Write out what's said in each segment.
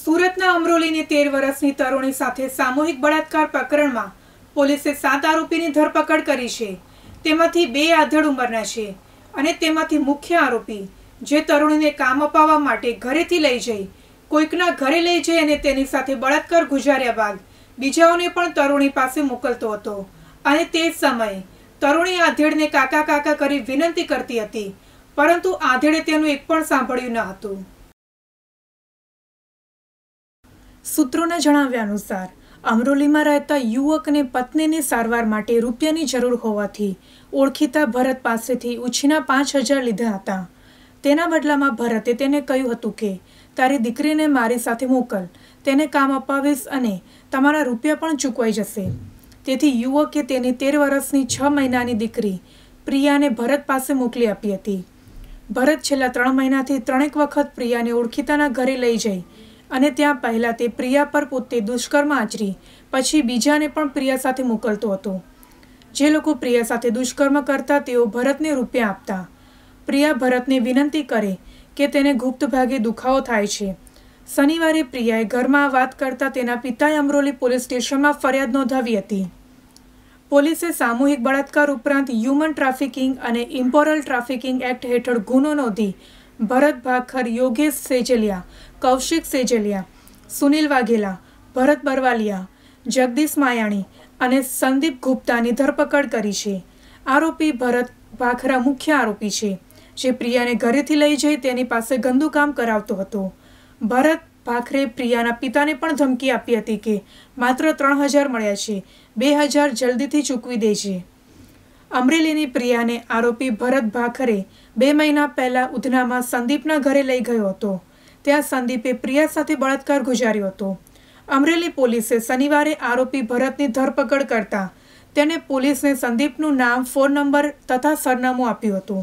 સુરતના અમરોલીની તેર વર્ષની તરુણી સાથે સામૂહિક બળાત્કાર પ્રકરણમાં પોલીસે સાત આરોપીની ધરપકડ કરી છે તેમાંથી બે આધડ ઉંમરના છે અને તેમાંથી મુખ્ય આરોપી જે તરુણીને કામ અપાવવા માટે ઘરેથી લઈ જઈ કોઈકના ઘરે લઈ જઈ અને તેની સાથે બળાત્કાર ગુજાર્યા બાદ બીજાઓને પણ તરુણી પાસે મોકલતો હતો અને તે સમયે તરુણી આધેડને કાકા કાકા કરી વિનંતી કરતી હતી પરંતુ આધેડે તેનું એક પણ સાંભળ્યું ન હતું સૂત્રોના જણાવ્યા અનુસાર અમરોલીમાં રહેતા યુવકને પત્નીની સારવાર માટે રૂપિયાની જરૂર હોવાથી ઓળખીતા ભરત પાસેથી ઉછીના પાંચ હજાર લીધા હતા તેના બદલામાં ભરતે તેને કહ્યું હતું કે તારી દીકરીને મારી સાથે મોકલ તેને કામ અપાવીશ અને તમારા રૂપિયા પણ ચૂકવાઈ જશે તેથી યુવકે તેની તેર વર્ષની છ મહિનાની દીકરી પ્રિયાને ભરત પાસે મોકલી આપી હતી ભરત છેલ્લા ત્રણ મહિનાથી ત્રણેક વખત પ્રિયાને ઓળખીતાના ઘરે લઈ જઈ અને ત્યાં પહેલાં તે પ્રિયા પર પોતે દુષ્કર્મ આચરી પછી બીજાને પણ પ્રિયા સાથે મોકલતો હતો જે લોકો પ્રિયા સાથે દુષ્કર્મ કરતા તેઓ ભરતને રૂપિયા આપતા પ્રિયા ભરતને વિનંતી કરે કે તેને ગુપ્ત ભાગે દુખાવો થાય છે શનિવારે પ્રિયાએ ઘરમાં વાત કરતા તેના પિતાએ અમરોલી પોલીસ સ્ટેશનમાં ફરિયાદ નોંધાવી હતી પોલીસે સામૂહિક બળાત્કાર ઉપરાંત હ્યુમન ટ્રાફિકિંગ અને ઇમ્પોરલ ટ્રાફિકિંગ એક્ટ હેઠળ ગુનો નોંધી ભરત ભાખર યોગેશ સેજલિયા કૌશિક સેજલિયા સુનિલ વાઘેલા ભરત બરવાલિયા જગદીશ માયાણી અને સંદીપ ગુપ્તાની ધરપકડ કરી છે આરોપી ભરત ભાખરા મુખ્ય આરોપી છે જે પ્રિયાને ઘરેથી લઈ જઈ તેની પાસે ગંદુ કામ કરાવતો હતો ભરત ભાખરે પ્રિયાના પિતાને પણ ધમકી આપી હતી કે માત્ર ત્રણ હજાર મળ્યા છે બે હજાર જલ્દીથી ચૂકવી દેજે અમરેલીની પ્રિયાને આરોપી ભરત ભાખરે બે મહિના પહેલાં ઉધનામાં સંદીપના ઘરે લઈ ગયો હતો ત્યાં સંદીપે પ્રિયા સાથે બળાત્કાર ગુજાર્યો હતો અમરેલી પોલીસે શનિવારે આરોપી ભરતની ધરપકડ કરતા તેને પોલીસને સંદીપનું નામ ફોન નંબર તથા સરનામું આપ્યું હતું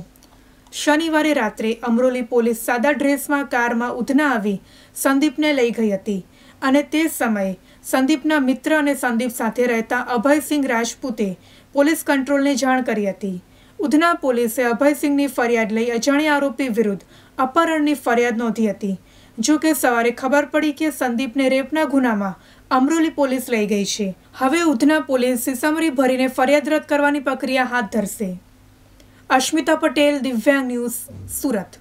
શનિવારે રાત્રે અમરોલી પોલીસ સાદા ડ્રેસમાં કારમાં ઉધના આવી સંદીપને લઈ ગઈ હતી અને તે સમયે સંદીપના મિત્ર અને સંદીપ સાથે રહેતા અભયસિંહ રાજપૂતે પોલીસ કંટ્રોલને જાણ કરી હતી ઉધના પોલીસે અભયસિંહની ફરિયાદ લઈ અજાણ્યા આરોપી વિરુદ્ધ અપહરણની ફરિયાદ નોંધી હતી જો કે સવારે ખબર પડી કે સંદીપને રેપના ગુનામાં અમરોલી પોલીસ લઈ ગઈ છે હવે ઉધના પોલીસ સીસમરી ભરીને ફરિયાદ રદ કરવાની પ્રક્રિયા હાથ ધરશે અશ્મિતા પટેલ દિવ્યાંગ ન્યૂઝ સુરત